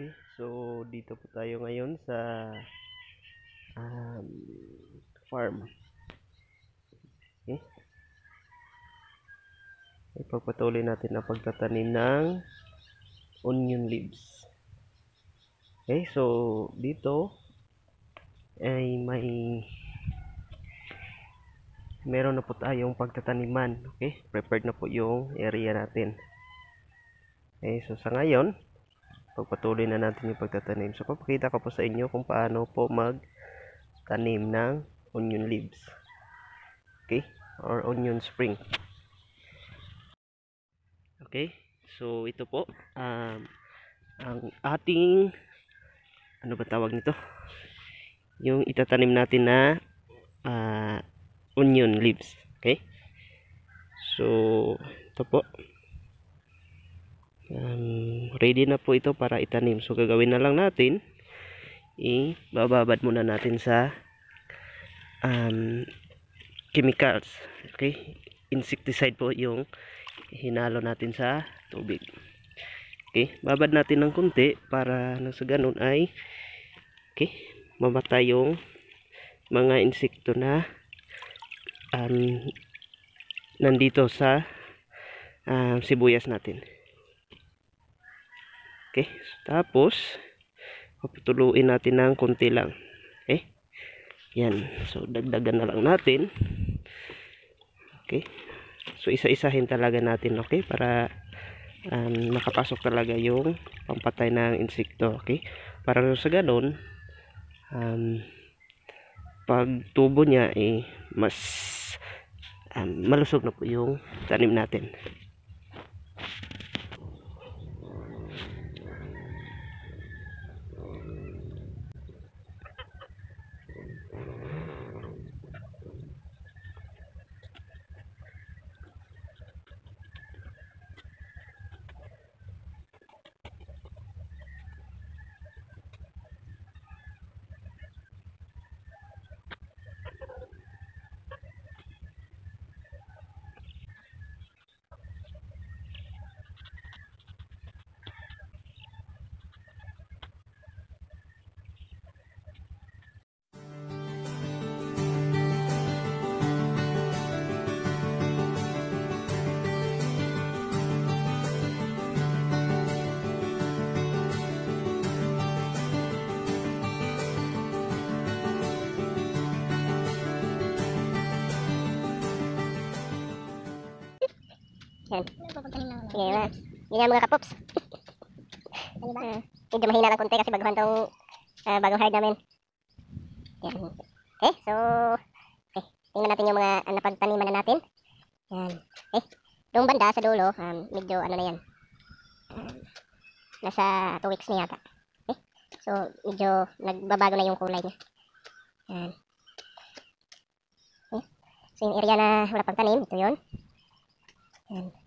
coffee. So, dito po tayo ngayon sa um, farm. Okay. Ipagpatuloy natin ang pagtatanim ng onion leaves. Okay, so dito ay may meron na po tayong pagtataniman. Okay, prepared na po yung area natin. Okay, so sa ngayon, pagpatuloy na natin yung pagtatanim. So, papakita ko po sa inyo kung paano po magtanim ng onion leaves. Okay? Or onion spring. Okay? So, ito po. Um, ang ating ano ba tawag nito? Yung itatanim natin na uh, onion leaves. Okay? So, ito po um, ready na po ito para itanim so gagawin na lang natin ibababad muna natin sa um, chemicals okay insecticide po yung hinalo natin sa tubig okay babad natin ng kunti para nasa ganun ay okay mamatay yung mga insekto na um, nandito sa um, sibuyas natin Okay. Tapos, paputuluin natin ng konti lang. Okay. Yan. So, dagdagan na lang natin. Okay. So, isa-isahin talaga natin. Okay. Para um, makapasok talaga yung pampatay ng insekto. Okay. Para sa ganun, um, pag tubo niya, eh, mas um, malusog na po yung tanim natin. Yan. Sige, yun na. Ganyan mga kapops. uh, medyo mahina ng konti kasi baguhan tong uh, bagong hard namin. Yan. Okay, eh, so... Okay, eh, tingnan natin yung mga uh, napagtaniman na natin. Yan. Okay. Eh, yung banda sa dulo, um, medyo ano na yan. Um, nasa 2 weeks na yata. Okay. So, medyo nagbabago na yung kulay niya. Yan. Okay. So, yung area na wala pang tanim, ito yun. Yan.